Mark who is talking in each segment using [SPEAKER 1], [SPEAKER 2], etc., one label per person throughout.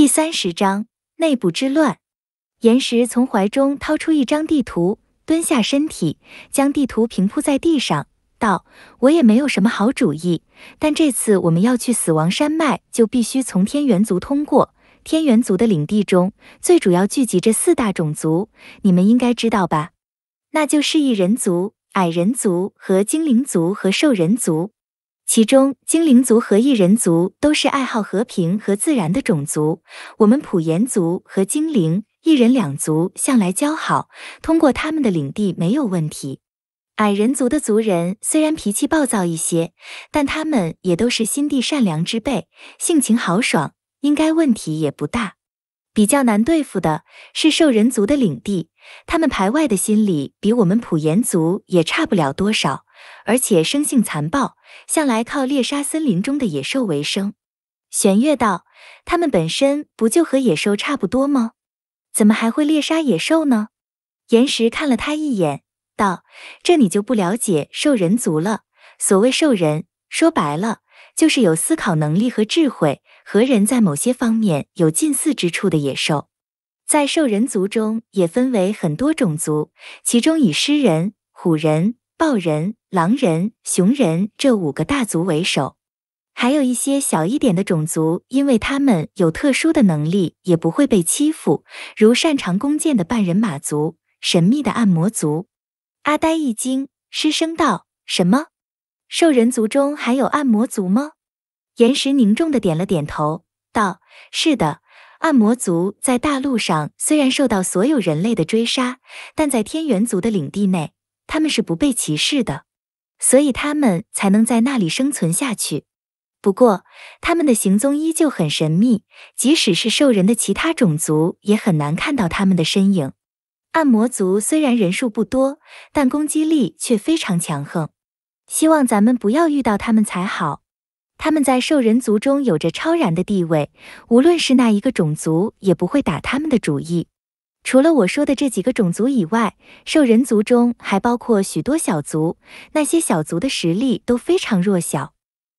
[SPEAKER 1] 第三十章内部之乱。岩石从怀中掏出一张地图，蹲下身体，将地图平铺在地上，道：“我也没有什么好主意，但这次我们要去死亡山脉，就必须从天元族通过。天元族的领地中，最主要聚集着四大种族，你们应该知道吧？那就是异人族、矮人族和精灵族和兽人族。”其中，精灵族和异人族都是爱好和平和自然的种族。我们普炎族和精灵、异人两族向来交好，通过他们的领地没有问题。矮人族的族人虽然脾气暴躁一些，但他们也都是心地善良之辈，性情豪爽，应该问题也不大。比较难对付的是兽人族的领地。他们排外的心理比我们普岩族也差不了多少，而且生性残暴，向来靠猎杀森林中的野兽为生。玄月道：“他们本身不就和野兽差不多吗？怎么还会猎杀野兽呢？”岩石看了他一眼，道：“这你就不了解兽人族了。所谓兽人，说白了，就是有思考能力和智慧，和人在某些方面有近似之处的野兽。”在兽人族中也分为很多种族，其中以狮人、虎人、豹人、狼人、熊人这五个大族为首，还有一些小一点的种族，因为他们有特殊的能力，也不会被欺负，如擅长弓箭的半人马族、神秘的暗魔族。阿呆一惊，失声道：“什么？兽人族中还有暗魔族吗？”岩石凝重的点了点头，道：“是的。”暗魔族在大陆上虽然受到所有人类的追杀，但在天元族的领地内，他们是不被歧视的，所以他们才能在那里生存下去。不过，他们的行踪依旧很神秘，即使是兽人的其他种族也很难看到他们的身影。暗魔族虽然人数不多，但攻击力却非常强横，希望咱们不要遇到他们才好。他们在兽人族中有着超然的地位，无论是那一个种族也不会打他们的主意。除了我说的这几个种族以外，兽人族中还包括许多小族，那些小族的实力都非常弱小，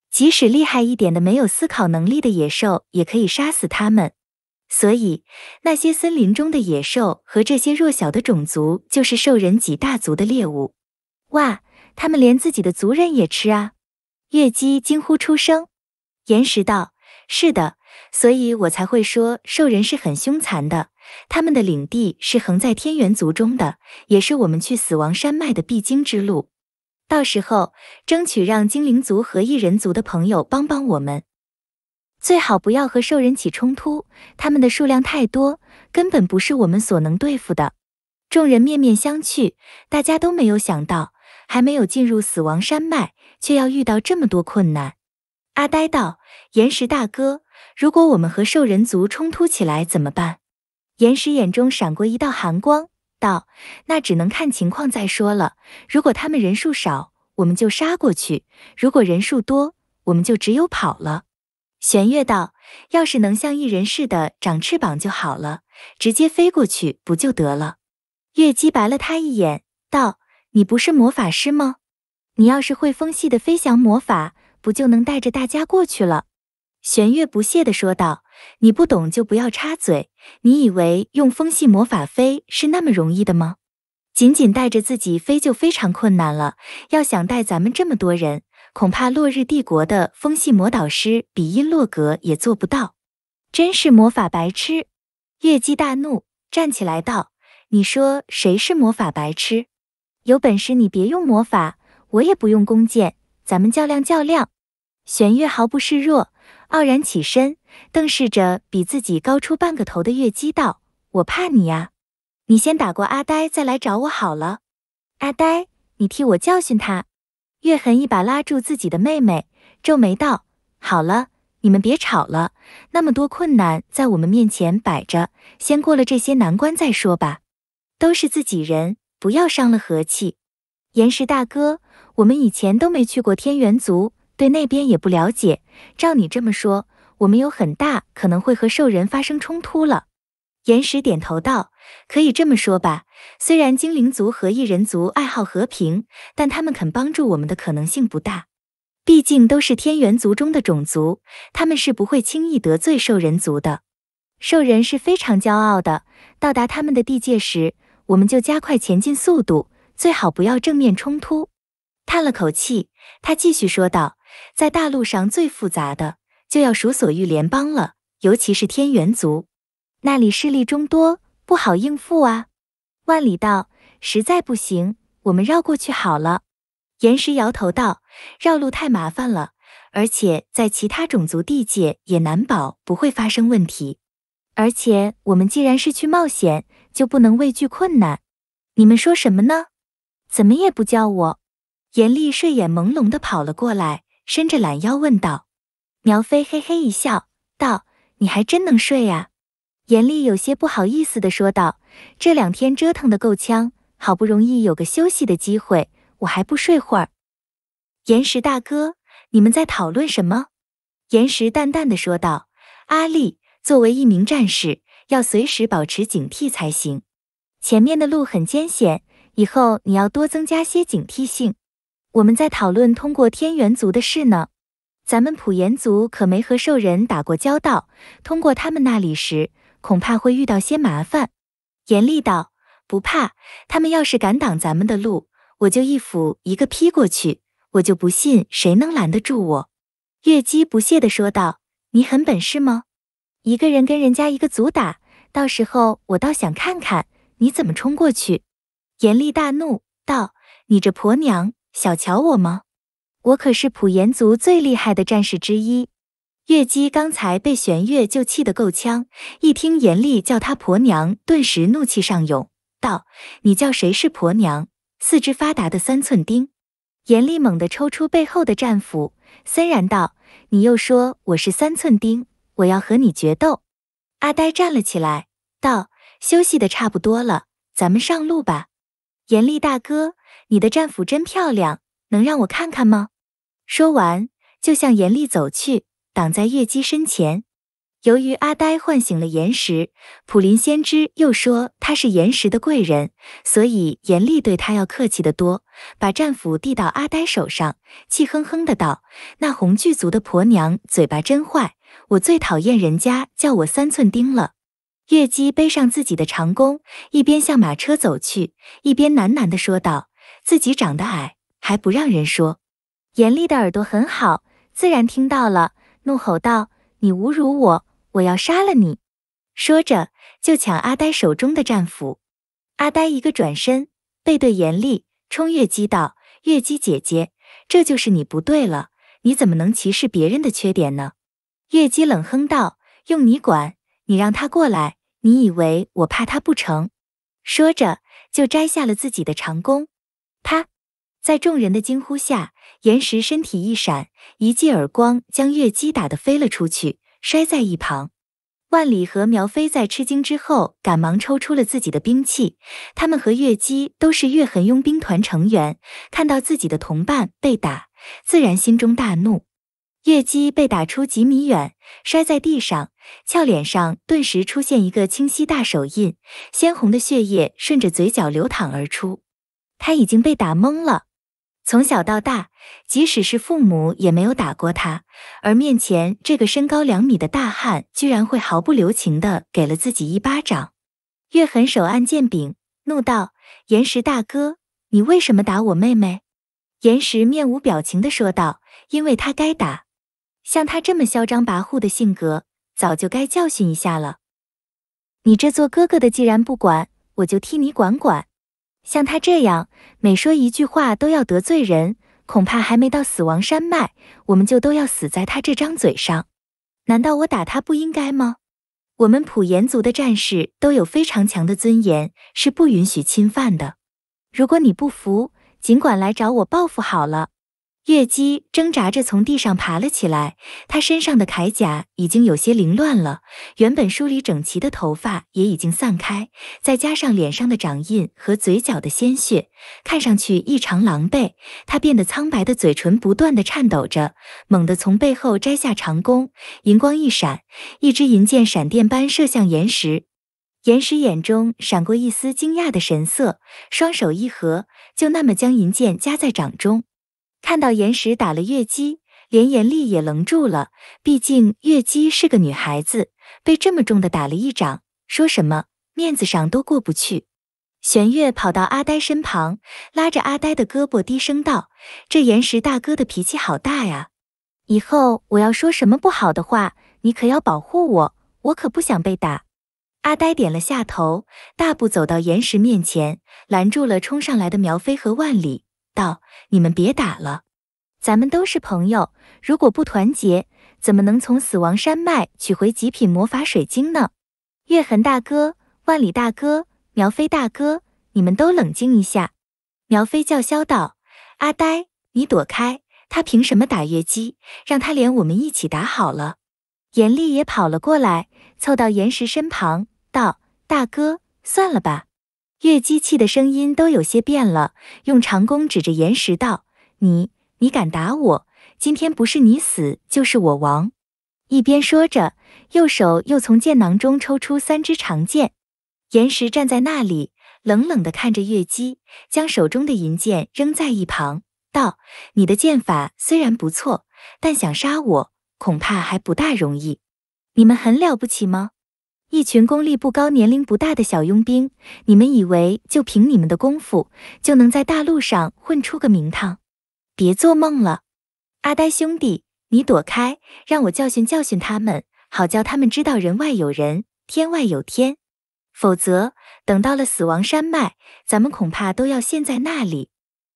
[SPEAKER 1] 即使厉害一点的没有思考能力的野兽也可以杀死他们。所以，那些森林中的野兽和这些弱小的种族就是兽人几大族的猎物。哇，他们连自己的族人也吃啊！月姬惊呼出声，岩石道：“是的，所以我才会说兽人是很凶残的。他们的领地是横在天元族中的，也是我们去死亡山脉的必经之路。到时候争取让精灵族和异人族的朋友帮帮我们，最好不要和兽人起冲突。他们的数量太多，根本不是我们所能对付的。”众人面面相觑，大家都没有想到，还没有进入死亡山脉。却要遇到这么多困难。阿呆道：“岩石大哥，如果我们和兽人族冲突起来怎么办？”岩石眼中闪过一道寒光，道：“那只能看情况再说了。如果他们人数少，我们就杀过去；如果人数多，我们就只有跑了。”玄月道：“要是能像一人似的长翅膀就好了，直接飞过去不就得了？”月姬白了他一眼，道：“你不是魔法师吗？”你要是会风系的飞翔魔法，不就能带着大家过去了？玄月不屑地说道：“你不懂就不要插嘴。你以为用风系魔法飞是那么容易的吗？仅仅带着自己飞就非常困难了。要想带咱们这么多人，恐怕落日帝国的风系魔导师比因洛格也做不到。真是魔法白痴！”月姬大怒，站起来道：“你说谁是魔法白痴？有本事你别用魔法！”我也不用弓箭，咱们较量较量。玄月毫不示弱，傲然起身，瞪视着比自己高出半个头的月姬道：“我怕你呀，你先打过阿呆，再来找我好了。”阿呆，你替我教训他。月痕一把拉住自己的妹妹，皱眉道：“好了，你们别吵了，那么多困难在我们面前摆着，先过了这些难关再说吧。都是自己人，不要伤了和气。”岩石大哥。我们以前都没去过天元族，对那边也不了解。照你这么说，我们有很大可能会和兽人发生冲突了。岩石点头道：“可以这么说吧。虽然精灵族和异人族爱好和平，但他们肯帮助我们的可能性不大。毕竟都是天元族中的种族，他们是不会轻易得罪兽人族的。兽人是非常骄傲的，到达他们的地界时，我们就加快前进速度，最好不要正面冲突。”叹了口气，他继续说道：“在大陆上最复杂的，就要数所欲联邦了，尤其是天元族，那里势力众多，不好应付啊。”万里道：“实在不行，我们绕过去好了。”岩石摇头道：“绕路太麻烦了，而且在其他种族地界也难保不会发生问题。而且我们既然是去冒险，就不能畏惧困难。你们说什么呢？怎么也不叫我？”严厉睡眼朦胧地跑了过来，伸着懒腰问道：“苗飞，嘿嘿一笑，道，你还真能睡呀。”严厉有些不好意思地说道：“这两天折腾的够呛，好不容易有个休息的机会，我还不睡会儿。”岩石大哥，你们在讨论什么？岩石淡淡的说道：“阿力，作为一名战士，要随时保持警惕才行。前面的路很艰险，以后你要多增加些警惕性。”我们在讨论通过天元族的事呢，咱们普炎族可没和兽人打过交道，通过他们那里时，恐怕会遇到些麻烦。严厉道：“不怕，他们要是敢挡咱们的路，我就一斧一个劈过去，我就不信谁能拦得住我。”月姬不屑的说道：“你很本事吗？一个人跟人家一个族打，到时候我倒想看看你怎么冲过去。”严厉大怒道：“你这婆娘！”小瞧我吗？我可是普岩族最厉害的战士之一。月姬刚才被玄月就气得够呛，一听严厉叫她婆娘，顿时怒气上涌，道：“你叫谁是婆娘？四肢发达的三寸钉！”严厉猛地抽出背后的战斧，森然道：“你又说我是三寸钉？我要和你决斗！”阿呆站了起来，道：“休息的差不多了，咱们上路吧。”严厉大哥，你的战斧真漂亮，能让我看看吗？说完，就向严厉走去，挡在月姬身前。由于阿呆唤醒了岩石，普林先知又说他是岩石的贵人，所以严厉对他要客气得多，把战斧递到阿呆手上，气哼哼的道：“那红巨族的婆娘嘴巴真坏，我最讨厌人家叫我三寸钉了。”月姬背上自己的长弓，一边向马车走去，一边喃喃地说道：“自己长得矮，还不让人说。”严厉的耳朵很好，自然听到了，怒吼道：“你侮辱我，我要杀了你！”说着就抢阿呆手中的战斧。阿呆一个转身，背对严厉，冲月姬道：“月姬姐姐，这就是你不对了，你怎么能歧视别人的缺点呢？”月姬冷哼道：“用你管，你让他过来。”你以为我怕他不成？说着，就摘下了自己的长弓，啪！在众人的惊呼下，岩石身体一闪，一记耳光将月姬打得飞了出去，摔在一旁。万里和苗飞在吃惊之后，赶忙抽出了自己的兵器。他们和月姬都是月痕佣兵团成员，看到自己的同伴被打，自然心中大怒。月姬被打出几米远，摔在地上。俏脸上顿时出现一个清晰大手印，鲜红的血液顺着嘴角流淌而出。他已经被打懵了。从小到大，即使是父母也没有打过他，而面前这个身高两米的大汉居然会毫不留情的给了自己一巴掌。月痕手按剑柄，怒道：“岩石大哥，你为什么打我妹妹？”岩石面无表情的说道：“因为她该打。像他这么嚣张跋扈的性格。”早就该教训一下了。你这做哥哥的既然不管，我就替你管管。像他这样每说一句话都要得罪人，恐怕还没到死亡山脉，我们就都要死在他这张嘴上。难道我打他不应该吗？我们普岩族的战士都有非常强的尊严，是不允许侵犯的。如果你不服，尽管来找我报复好了。月姬挣扎着从地上爬了起来，她身上的铠甲已经有些凌乱了，原本梳理整齐的头发也已经散开，再加上脸上的掌印和嘴角的鲜血，看上去异常狼狈。她变得苍白的嘴唇不断的颤抖着，猛地从背后摘下长弓，银光一闪，一支银箭闪电般射向岩石。岩石眼中闪过一丝惊讶的神色，双手一合，就那么将银箭夹在掌中。看到岩石打了月姬，连严厉也愣住了。毕竟月姬是个女孩子，被这么重的打了一掌，说什么面子上都过不去。玄月跑到阿呆身旁，拉着阿呆的胳膊，低声道：“这岩石大哥的脾气好大呀！以后我要说什么不好的话，你可要保护我，我可不想被打。”阿呆点了下头，大步走到岩石面前，拦住了冲上来的苗飞和万里。道：“你们别打了，咱们都是朋友。如果不团结，怎么能从死亡山脉取回极品魔法水晶呢？”月痕大哥、万里大哥、苗飞大哥，你们都冷静一下。”苗飞叫嚣道：“阿呆，你躲开，他凭什么打月姬？让他连我们一起打好了。”严厉也跑了过来，凑到岩石身旁，道：“大哥，算了吧。”月姬气的声音都有些变了，用长弓指着岩石道：“你，你敢打我？今天不是你死，就是我亡。”一边说着，右手又从剑囊中抽出三支长剑。岩石站在那里，冷冷地看着月姬，将手中的银剑扔在一旁，道：“你的剑法虽然不错，但想杀我，恐怕还不大容易。你们很了不起吗？”一群功力不高、年龄不大的小佣兵，你们以为就凭你们的功夫，就能在大陆上混出个名堂？别做梦了，阿呆兄弟，你躲开，让我教训教训他们，好叫他们知道人外有人，天外有天。否则，等到了死亡山脉，咱们恐怕都要陷在那里。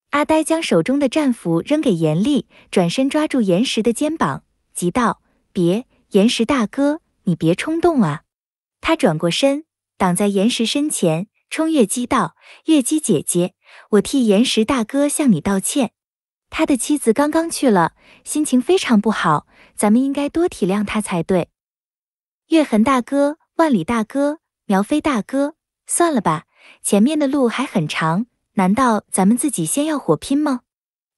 [SPEAKER 1] 阿呆将手中的战斧扔给严厉，转身抓住严实的肩膀，急道：“别，严实大哥，你别冲动啊！”他转过身，挡在岩石身前，冲月姬道：“月姬姐姐，我替岩石大哥向你道歉。他的妻子刚刚去了，心情非常不好，咱们应该多体谅他才对。”月痕大哥、万里大哥、苗飞大哥，算了吧，前面的路还很长，难道咱们自己先要火拼吗？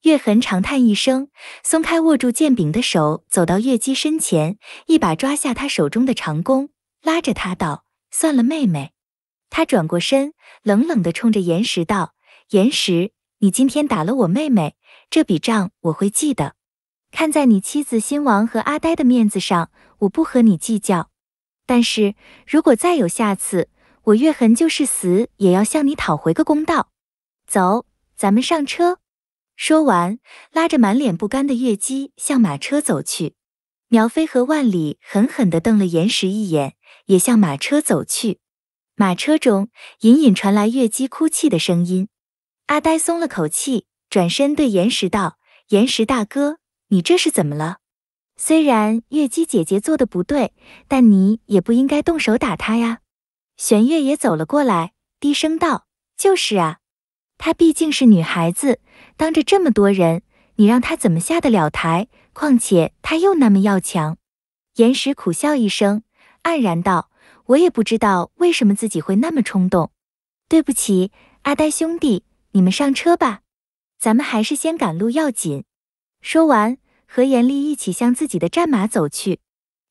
[SPEAKER 1] 月痕长叹一声，松开握住剑柄的手，走到月姬身前，一把抓下他手中的长弓。拉着他道：“算了，妹妹。”他转过身，冷冷的冲着严实道：“严实，你今天打了我妹妹，这笔账我会记得。看在你妻子新王和阿呆的面子上，我不和你计较。但是如果再有下次，我月痕就是死也要向你讨回个公道。”走，咱们上车。说完，拉着满脸不甘的月姬向马车走去。苗飞和万里狠狠地瞪了严实一眼。也向马车走去，马车中隐隐传来月姬哭泣的声音。阿呆松了口气，转身对岩石道：“岩石大哥，你这是怎么了？虽然月姬姐姐做的不对，但你也不应该动手打她呀。”玄月也走了过来，低声道：“就是啊，她毕竟是女孩子，当着这么多人，你让她怎么下得了台？况且她又那么要强。”岩石苦笑一声。黯然道：“我也不知道为什么自己会那么冲动，对不起，阿呆兄弟，你们上车吧，咱们还是先赶路要紧。”说完，和严厉一起向自己的战马走去。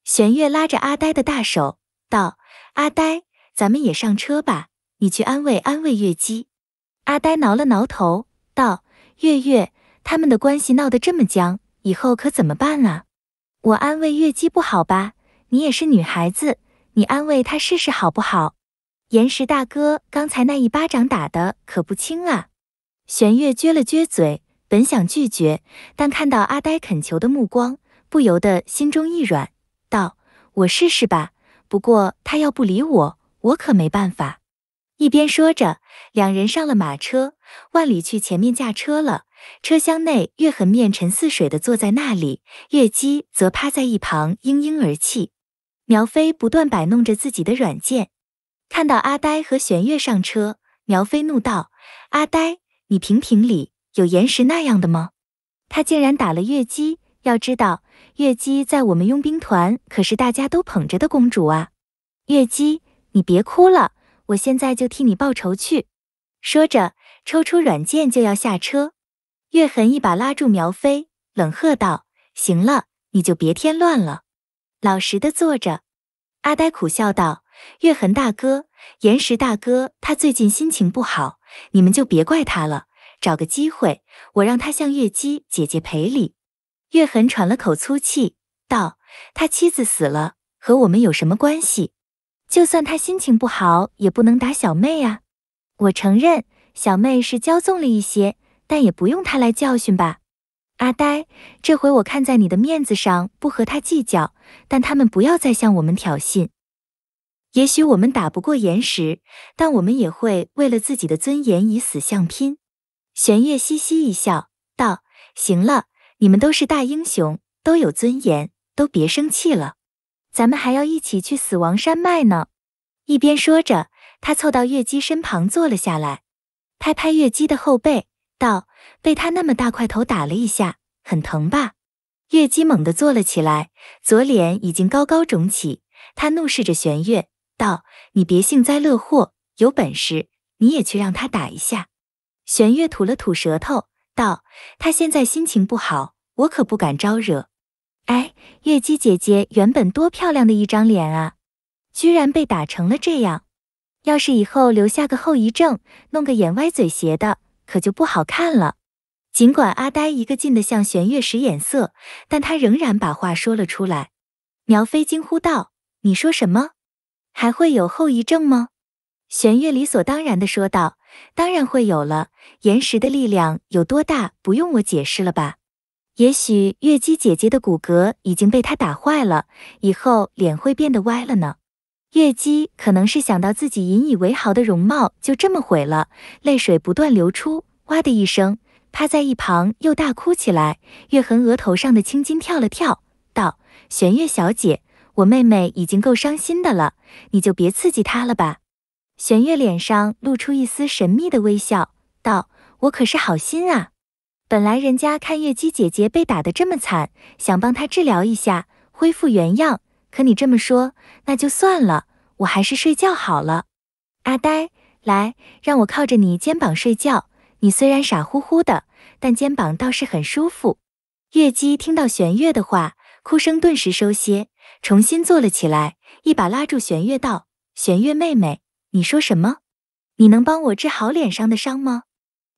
[SPEAKER 1] 玄月拉着阿呆的大手道：“阿呆，咱们也上车吧，你去安慰安慰月姬。”阿呆挠了挠头道：“月月他们的关系闹得这么僵，以后可怎么办啊？我安慰月姬不好吧？”你也是女孩子，你安慰她试试好不好？岩石大哥刚才那一巴掌打的可不轻啊！玄月撅了撅嘴，本想拒绝，但看到阿呆恳求的目光，不由得心中一软，道：“我试试吧，不过他要不理我，我可没办法。”一边说着，两人上了马车，万里去前面驾车了。车厢内，月痕面沉似水的坐在那里，月姬则趴在一旁嘤嘤而泣。苗飞不断摆弄着自己的软件，看到阿呆和玄月上车，苗飞怒道：“阿呆，你评评理，有岩石那样的吗？他竟然打了月姬！要知道，月姬在我们佣兵团可是大家都捧着的公主啊！”月姬，你别哭了，我现在就替你报仇去。说着，抽出软件就要下车，月痕一把拉住苗飞，冷喝道：“行了，你就别添乱了。”老实的坐着，阿呆苦笑道：“月痕大哥，岩石大哥，他最近心情不好，你们就别怪他了。找个机会，我让他向月姬姐姐赔礼。”月痕喘了口粗气道：“他妻子死了，和我们有什么关系？就算他心情不好，也不能打小妹啊！我承认小妹是骄纵了一些，但也不用他来教训吧？阿呆，这回我看在你的面子上，不和他计较。”但他们不要再向我们挑衅。也许我们打不过岩石，但我们也会为了自己的尊严以死相拼。玄月嘻嘻一笑，道：“行了，你们都是大英雄，都有尊严，都别生气了。咱们还要一起去死亡山脉呢。”一边说着，他凑到月姬身旁坐了下来，拍拍月姬的后背，道：“被他那么大块头打了一下，很疼吧？”月姬猛地坐了起来，左脸已经高高肿起。她怒视着玄月，道：“你别幸灾乐祸，有本事你也去让他打一下。”玄月吐了吐舌头，道：“他现在心情不好，我可不敢招惹。”哎，月姬姐姐原本多漂亮的一张脸啊，居然被打成了这样。要是以后留下个后遗症，弄个眼歪嘴斜的，可就不好看了。尽管阿呆一个劲的向玄月使眼色，但他仍然把话说了出来。苗飞惊呼道：“你说什么？还会有后遗症吗？”玄月理所当然地说道：“当然会有了。岩石的力量有多大，不用我解释了吧？也许月姬姐姐的骨骼已经被他打坏了，以后脸会变得歪了呢。”月姬可能是想到自己引以为豪的容貌就这么毁了，泪水不断流出，哇的一声。趴在一旁又大哭起来，月痕额头上的青筋跳了跳，道：“玄月小姐，我妹妹已经够伤心的了，你就别刺激她了吧。”玄月脸上露出一丝神秘的微笑，道：“我可是好心啊，本来人家看月姬姐姐被打得这么惨，想帮她治疗一下，恢复原样。可你这么说，那就算了，我还是睡觉好了。阿呆，来，让我靠着你肩膀睡觉。”你虽然傻乎乎的，但肩膀倒是很舒服。月姬听到玄月的话，哭声顿时收些，重新坐了起来，一把拉住玄月道：“玄月妹妹，你说什么？你能帮我治好脸上的伤吗？”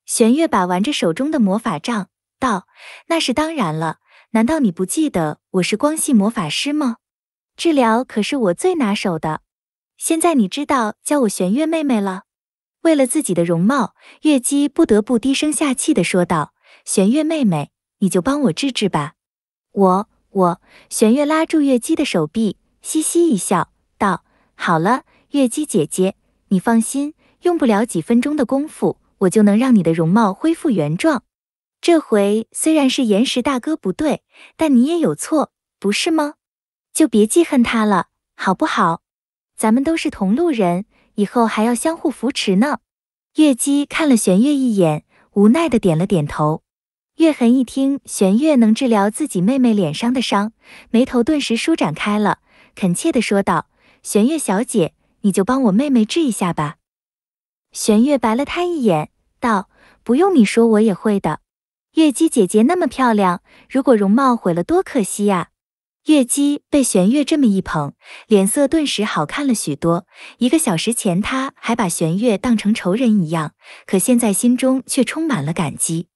[SPEAKER 1] 玄月把玩着手中的魔法杖，道：“那是当然了，难道你不记得我是光系魔法师吗？治疗可是我最拿手的。现在你知道叫我玄月妹妹了。”为了自己的容貌，月姬不得不低声下气地说道：“玄月妹妹，你就帮我治治吧。”我我，玄月拉住月姬的手臂，嘻嘻一笑，道：“好了，月姬姐姐，你放心，用不了几分钟的功夫，我就能让你的容貌恢复原状。这回虽然是岩石大哥不对，但你也有错，不是吗？就别记恨他了，好不好？咱们都是同路人。”以后还要相互扶持呢。月姬看了玄月一眼，无奈的点了点头。月痕一听玄月能治疗自己妹妹脸上的伤，眉头顿时舒展开了，恳切地说道：“玄月小姐，你就帮我妹妹治一下吧。”玄月白了他一眼，道：“不用你说，我也会的。月姬姐姐那么漂亮，如果容貌毁了，多可惜啊。”月姬被玄月这么一捧，脸色顿时好看了许多。一个小时前，他还把玄月当成仇人一样，可现在心中却充满了感激。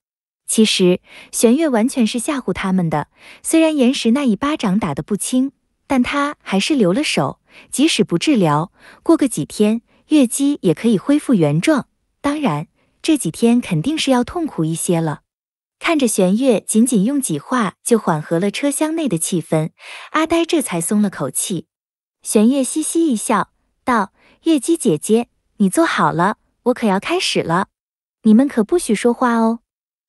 [SPEAKER 1] 其实，玄月完全是吓唬他们的。虽然岩石那一巴掌打得不轻，但他还是留了手。即使不治疗，过个几天，月姬也可以恢复原状。当然，这几天肯定是要痛苦一些了。看着玄月，仅仅用几话就缓和了车厢内的气氛，阿呆这才松了口气。玄月嘻嘻一笑，道：“月姬姐姐，你坐好了，我可要开始了，你们可不许说话哦。”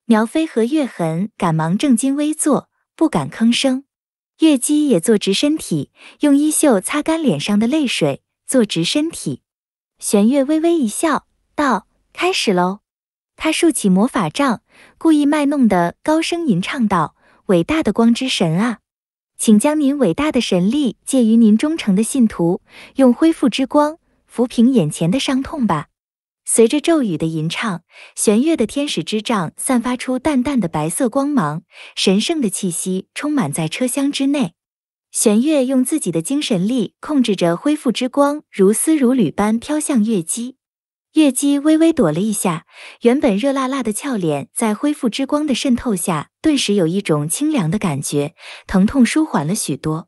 [SPEAKER 1] 苗飞和月痕赶忙正襟危坐，不敢吭声。月姬也坐直身体，用衣袖擦干脸上的泪水，坐直身体。玄月微微一笑，道：“开始喽。”他竖起魔法杖。故意卖弄的高声吟唱道：“伟大的光之神啊，请将您伟大的神力借于您忠诚的信徒，用恢复之光抚平眼前的伤痛吧。”随着咒语的吟唱，玄月的天使之杖散发出淡淡的白色光芒，神圣的气息充满在车厢之内。玄月用自己的精神力控制着恢复之光，如丝如缕般飘向月姬。月姬微微躲了一下，原本热辣辣的俏脸在恢复之光的渗透下，顿时有一种清凉的感觉，疼痛舒缓了许多。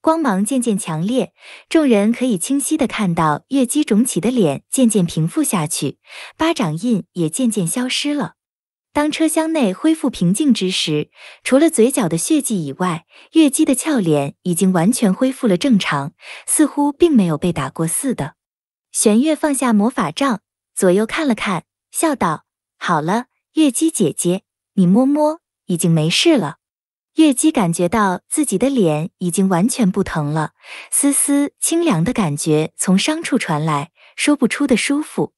[SPEAKER 1] 光芒渐渐强烈，众人可以清晰的看到月姬肿起的脸渐渐平复下去，巴掌印也渐渐消失了。当车厢内恢复平静之时，除了嘴角的血迹以外，月姬的俏脸已经完全恢复了正常，似乎并没有被打过似的。玄月放下魔法杖，左右看了看，笑道：“好了，月姬姐姐，你摸摸，已经没事了。”月姬感觉到自己的脸已经完全不疼了，丝丝清凉的感觉从伤处传来，说不出的舒服。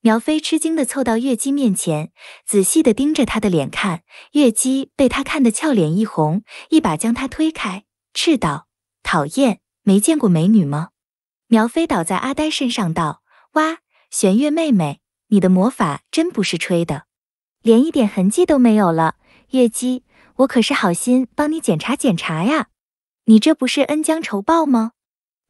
[SPEAKER 1] 苗飞吃惊的凑到月姬面前，仔细的盯着她的脸看。月姬被他看得俏脸一红，一把将他推开，斥道：“讨厌，没见过美女吗？”苗飞倒在阿呆身上，道：“哇，玄月妹妹，你的魔法真不是吹的，连一点痕迹都没有了。月姬，我可是好心帮你检查检查呀，你这不是恩将仇报吗？”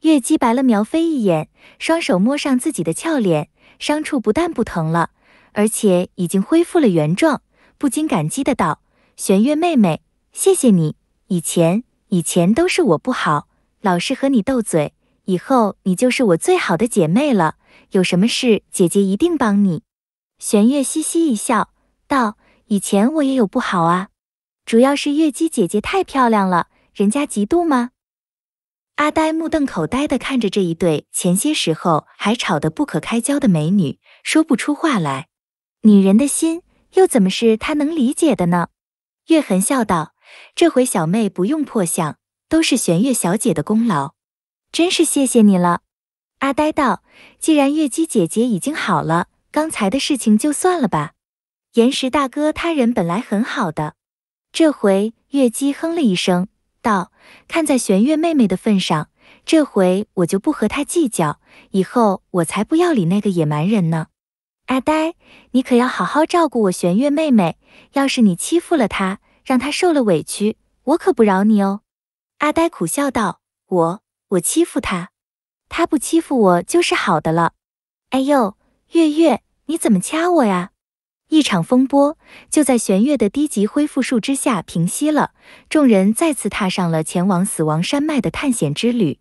[SPEAKER 1] 月姬白了苗飞一眼，双手摸上自己的俏脸，伤处不但不疼了，而且已经恢复了原状，不禁感激的道：“玄月妹妹，谢谢你。以前，以前都是我不好，老是和你斗嘴。”以后你就是我最好的姐妹了，有什么事姐姐一定帮你。玄月嘻嘻一笑，道：“以前我也有不好啊，主要是月姬姐姐太漂亮了，人家嫉妒吗？”阿呆目瞪口呆的看着这一对前些时候还吵得不可开交的美女，说不出话来。女人的心又怎么是他能理解的呢？月痕笑道：“这回小妹不用破相，都是玄月小姐的功劳。”真是谢谢你了，阿呆道。既然月姬姐姐已经好了，刚才的事情就算了吧。岩石大哥他人本来很好的，这回月姬哼了一声道：“看在玄月妹妹的份上，这回我就不和她计较。以后我才不要理那个野蛮人呢。”阿呆，你可要好好照顾我玄月妹妹，要是你欺负了她，让她受了委屈，我可不饶你哦。”阿呆苦笑道：“我。”我欺负他，他不欺负我就是好的了。哎呦，月月，你怎么掐我呀？一场风波就在玄月的低级恢复术之下平息了。众人再次踏上了前往死亡山脉的探险之旅。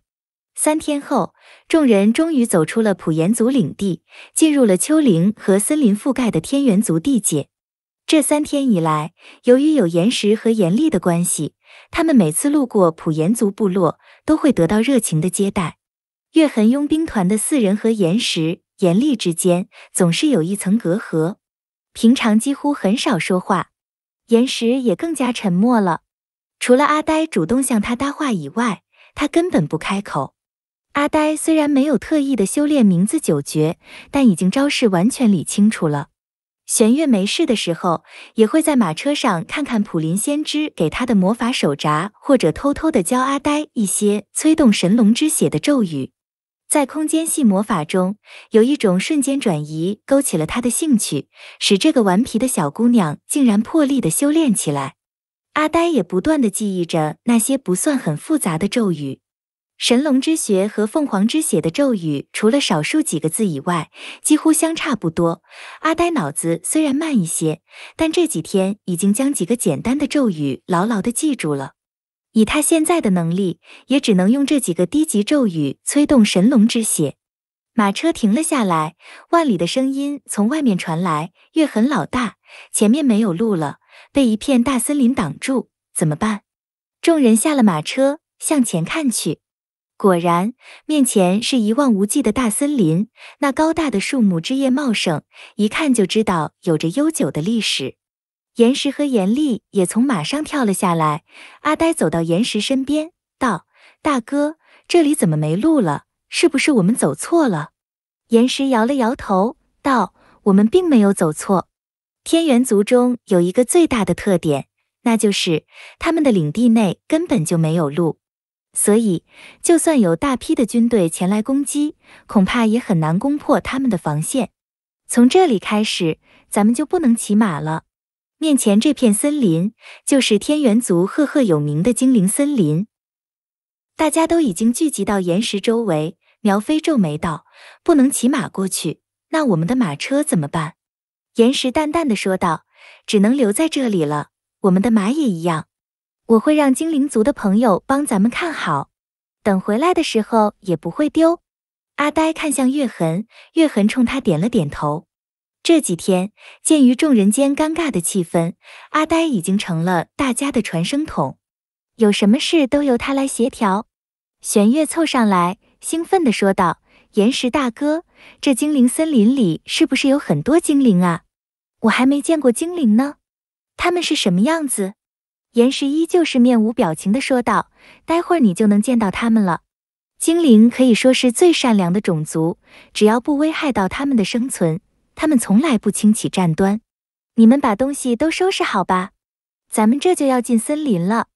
[SPEAKER 1] 三天后，众人终于走出了普岩族领地，进入了丘陵和森林覆盖的天元族地界。这三天以来，由于有岩石和岩力的关系。他们每次路过普岩族部落，都会得到热情的接待。月痕佣兵团的四人和岩石、岩力之间总是有一层隔阂，平常几乎很少说话。岩石也更加沉默了，除了阿呆主动向他搭话以外，他根本不开口。阿呆虽然没有特意的修炼名字九绝，但已经招式完全理清楚了。玄月没事的时候，也会在马车上看看普林先知给她的魔法手札，或者偷偷的教阿呆一些催动神龙之血的咒语。在空间系魔法中，有一种瞬间转移，勾起了他的兴趣，使这个顽皮的小姑娘竟然破例的修炼起来。阿呆也不断的记忆着那些不算很复杂的咒语。神龙之血和凤凰之血的咒语，除了少数几个字以外，几乎相差不多。阿呆脑子虽然慢一些，但这几天已经将几个简单的咒语牢牢的记住了。以他现在的能力，也只能用这几个低级咒语催动神龙之血。马车停了下来，万里的声音从外面传来：“月痕老大，前面没有路了，被一片大森林挡住，怎么办？”众人下了马车，向前看去。果然，面前是一望无际的大森林。那高大的树木枝叶茂盛，一看就知道有着悠久的历史。岩石和严砾也从马上跳了下来。阿呆走到岩石身边，道：“大哥，这里怎么没路了？是不是我们走错了？”岩石摇了摇头，道：“我们并没有走错。天元族中有一个最大的特点，那就是他们的领地内根本就没有路。”所以，就算有大批的军队前来攻击，恐怕也很难攻破他们的防线。从这里开始，咱们就不能骑马了。面前这片森林就是天元族赫赫有名的精灵森林。大家都已经聚集到岩石周围，苗飞皱眉道：“不能骑马过去，那我们的马车怎么办？”岩石淡淡的说道：“只能留在这里了，我们的马也一样。”我会让精灵族的朋友帮咱们看好，等回来的时候也不会丢。阿呆看向月痕，月痕冲他点了点头。这几天，鉴于众人间尴尬的气氛，阿呆已经成了大家的传声筒，有什么事都由他来协调。玄月凑上来，兴奋地说道：“岩石大哥，这精灵森林里是不是有很多精灵啊？我还没见过精灵呢，他们是什么样子？”岩石依旧是面无表情地说道：“待会儿你就能见到他们了。精灵可以说是最善良的种族，只要不危害到他们的生存，他们从来不轻启战端。你们把东西都收拾好吧，咱们这就要进森林了。”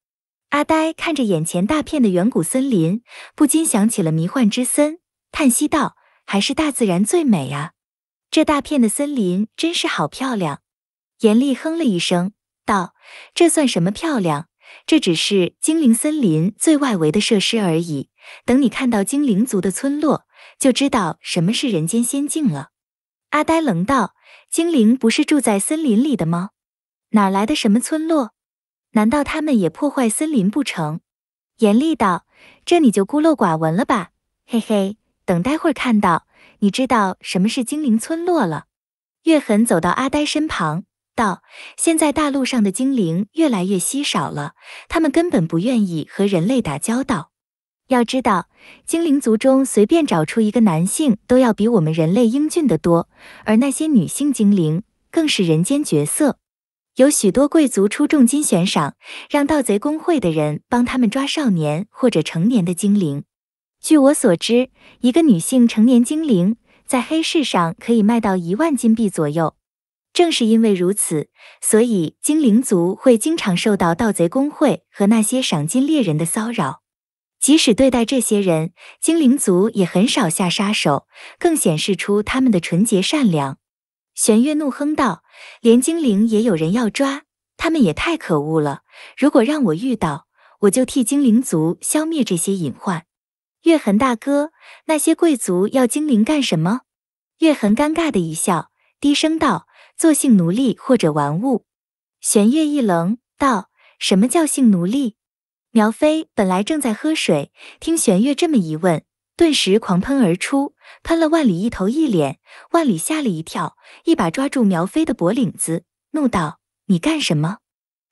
[SPEAKER 1] 阿呆看着眼前大片的远古森林，不禁想起了迷幻之森，叹息道：“还是大自然最美啊！这大片的森林真是好漂亮。”严厉哼了一声。道：“这算什么漂亮？这只是精灵森林最外围的设施而已。等你看到精灵族的村落，就知道什么是人间仙境了。”阿呆冷道：“精灵不是住在森林里的吗？哪来的什么村落？难道他们也破坏森林不成？”严厉道：“这你就孤陋寡闻了吧，嘿嘿。等待会儿看到，你知道什么是精灵村落了。”月痕走到阿呆身旁。道现在大陆上的精灵越来越稀少了，他们根本不愿意和人类打交道。要知道，精灵族中随便找出一个男性都要比我们人类英俊的多，而那些女性精灵更是人间绝色。有许多贵族出重金悬赏，让盗贼工会的人帮他们抓少年或者成年的精灵。据我所知，一个女性成年精灵在黑市上可以卖到一万金币左右。正是因为如此，所以精灵族会经常受到盗贼工会和那些赏金猎人的骚扰。即使对待这些人，精灵族也很少下杀手，更显示出他们的纯洁善良。玄月怒哼道：“连精灵也有人要抓，他们也太可恶了！如果让我遇到，我就替精灵族消灭这些隐患。”月痕大哥，那些贵族要精灵干什么？月痕尴尬的一笑，低声道。做性奴隶或者玩物，玄月一愣，道：“什么叫性奴隶？”苗飞本来正在喝水，听玄月这么一问，顿时狂喷而出，喷了万里一头一脸。万里吓了一跳，一把抓住苗飞的脖领子，怒道：“你干什么？”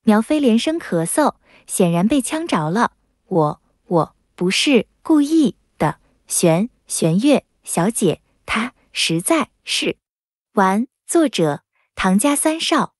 [SPEAKER 1] 苗飞连声咳嗽，显然被呛着了。“我我不是故意的，玄玄月小姐，她实在是……”完，作者。唐家三少。